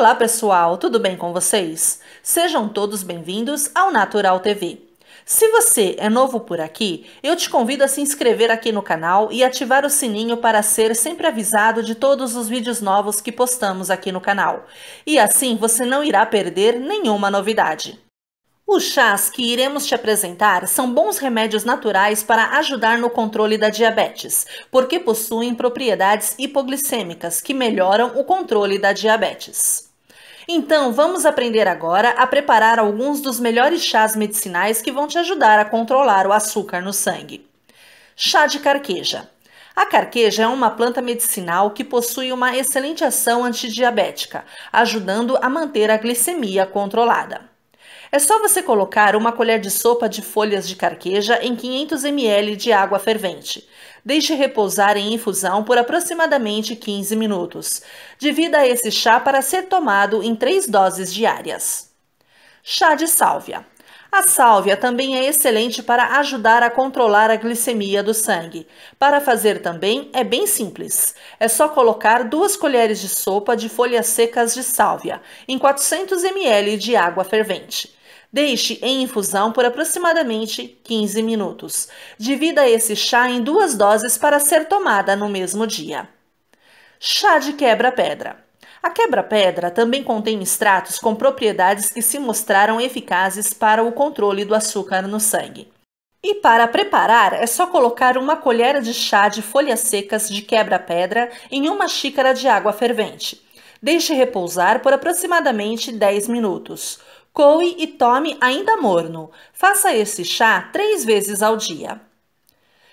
Olá pessoal, tudo bem com vocês? Sejam todos bem-vindos ao Natural TV. Se você é novo por aqui, eu te convido a se inscrever aqui no canal e ativar o sininho para ser sempre avisado de todos os vídeos novos que postamos aqui no canal. E assim você não irá perder nenhuma novidade. Os chás que iremos te apresentar são bons remédios naturais para ajudar no controle da diabetes, porque possuem propriedades hipoglicêmicas que melhoram o controle da diabetes. Então, vamos aprender agora a preparar alguns dos melhores chás medicinais que vão te ajudar a controlar o açúcar no sangue. Chá de carqueja. A carqueja é uma planta medicinal que possui uma excelente ação antidiabética, ajudando a manter a glicemia controlada. É só você colocar uma colher de sopa de folhas de carqueja em 500 ml de água fervente. Deixe repousar em infusão por aproximadamente 15 minutos. Divida esse chá para ser tomado em 3 doses diárias. Chá de sálvia. A sálvia também é excelente para ajudar a controlar a glicemia do sangue. Para fazer também é bem simples. É só colocar duas colheres de sopa de folhas secas de sálvia em 400 ml de água fervente. Deixe em infusão por aproximadamente 15 minutos. Divida esse chá em duas doses para ser tomada no mesmo dia. Chá de quebra-pedra. A quebra-pedra também contém extratos com propriedades que se mostraram eficazes para o controle do açúcar no sangue. E para preparar, é só colocar uma colher de chá de folhas secas de quebra-pedra em uma xícara de água fervente. Deixe repousar por aproximadamente 10 minutos. Coe e tome ainda morno. Faça esse chá três vezes ao dia.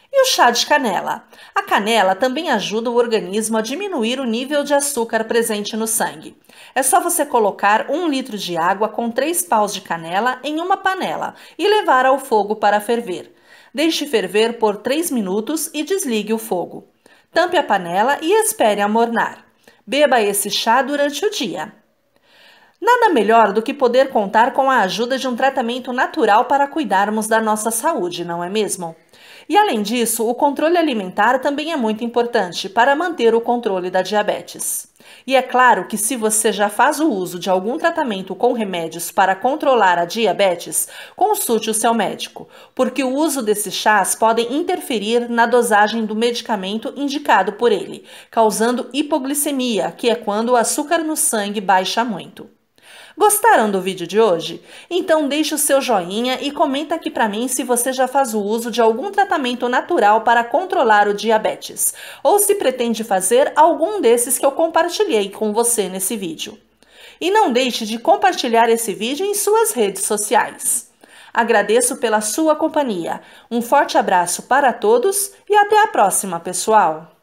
E o chá de canela? A canela também ajuda o organismo a diminuir o nível de açúcar presente no sangue. É só você colocar um litro de água com três paus de canela em uma panela e levar ao fogo para ferver. Deixe ferver por 3 minutos e desligue o fogo. Tampe a panela e espere amornar. Beba esse chá durante o dia. Nada melhor do que poder contar com a ajuda de um tratamento natural para cuidarmos da nossa saúde, não é mesmo? E além disso, o controle alimentar também é muito importante para manter o controle da diabetes. E é claro que se você já faz o uso de algum tratamento com remédios para controlar a diabetes, consulte o seu médico, porque o uso desses chás podem interferir na dosagem do medicamento indicado por ele, causando hipoglicemia, que é quando o açúcar no sangue baixa muito. Gostaram do vídeo de hoje? Então deixe o seu joinha e comenta aqui para mim se você já faz o uso de algum tratamento natural para controlar o diabetes, ou se pretende fazer algum desses que eu compartilhei com você nesse vídeo. E não deixe de compartilhar esse vídeo em suas redes sociais. Agradeço pela sua companhia. Um forte abraço para todos e até a próxima, pessoal!